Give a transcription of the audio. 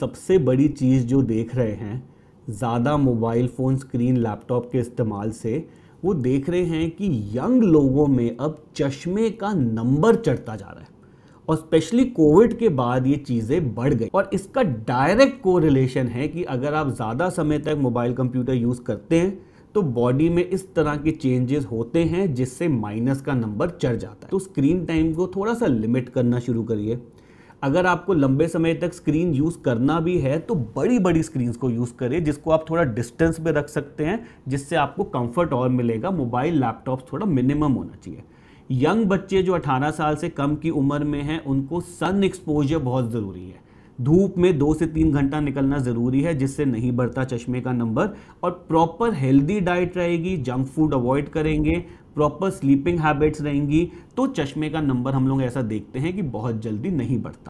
सबसे बड़ी चीज़ जो देख रहे हैं ज़्यादा मोबाइल फ़ोन स्क्रीन लैपटॉप के इस्तेमाल से वो देख रहे हैं कि यंग लोगों में अब चश्मे का नंबर चढ़ता जा रहा है और स्पेशली कोविड के बाद ये चीज़ें बढ़ गई और इसका डायरेक्ट कोरिलेशन है कि अगर आप ज़्यादा समय तक मोबाइल कंप्यूटर यूज़ करते हैं तो बॉडी में इस तरह के चेंजेस होते हैं जिससे माइनस का नंबर चढ़ जाता है तो स्क्रीन टाइम को थोड़ा सा लिमिट करना शुरू करिए अगर आपको लंबे समय तक स्क्रीन यूज़ करना भी है तो बड़ी बड़ी स्क्रीन को यूज़ करें जिसको आप थोड़ा डिस्टेंस में रख सकते हैं जिससे आपको कंफर्ट और मिलेगा मोबाइल लैपटॉप थोड़ा मिनिमम होना चाहिए यंग बच्चे जो 18 साल से कम की उम्र में हैं उनको सन एक्सपोजर बहुत ज़रूरी है धूप में दो से तीन घंटा निकलना ज़रूरी है जिससे नहीं बढ़ता चश्मे का नंबर और प्रॉपर हेल्दी डाइट रहेगी जंक फूड अवॉइड करेंगे प्रॉपर स्लीपिंग हैबिट्स रहेंगी तो चश्मे का नंबर हम लोग ऐसा देखते हैं कि बहुत जल्दी नहीं बढ़ता